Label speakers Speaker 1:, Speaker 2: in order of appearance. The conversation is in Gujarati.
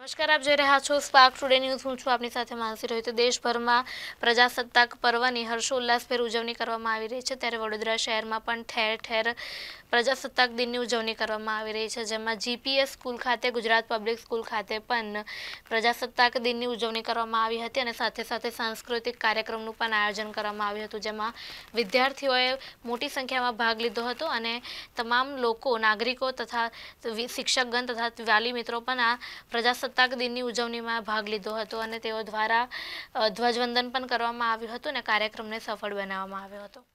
Speaker 1: નમસ્કાર આપ જોઈ રહ્યા છો સ્પાર્ક ટુડે ન્યૂઝ હું છું આપની સાથે માનસી રહ્યું તો દેશભરમાં પ્રજાસત્તાક પર્વની હર્ષોલ્લાસભેર ઉજવણી કરવામાં આવી રહી છે ત્યારે વડોદરા શહેરમાં પણ ઠેર ઠેર પ્રજાસત્તાક દિનની ઉજવણી કરવામાં આવી રહી છે જેમાં જીપીએસ સ્કૂલ ખાતે ગુજરાત પબ્લિક સ્કૂલ ખાતે પણ પ્રજાસત્તાક દિનની ઉજવણી કરવામાં આવી હતી અને સાથે સાથે સાંસ્કૃતિક કાર્યક્રમનું પણ આયોજન કરવામાં આવ્યું હતું જેમાં વિદ્યાર્થીઓએ મોટી સંખ્યામાં ભાગ લીધો હતો અને તમામ લોકો નાગરિકો તથા શિક્ષકગણ તથા વાલી મિત્રો પણ આ પ્રજાસત્તા પ્રજાસત્તાક દિનની ઉજવણીમાં ભાગ લીધો હતો અને તેઓ દ્વારા ધ્વજવંદન પણ કરવામાં આવ્યું હતું અને કાર્યક્રમને સફળ બનાવવામાં આવ્યો હતો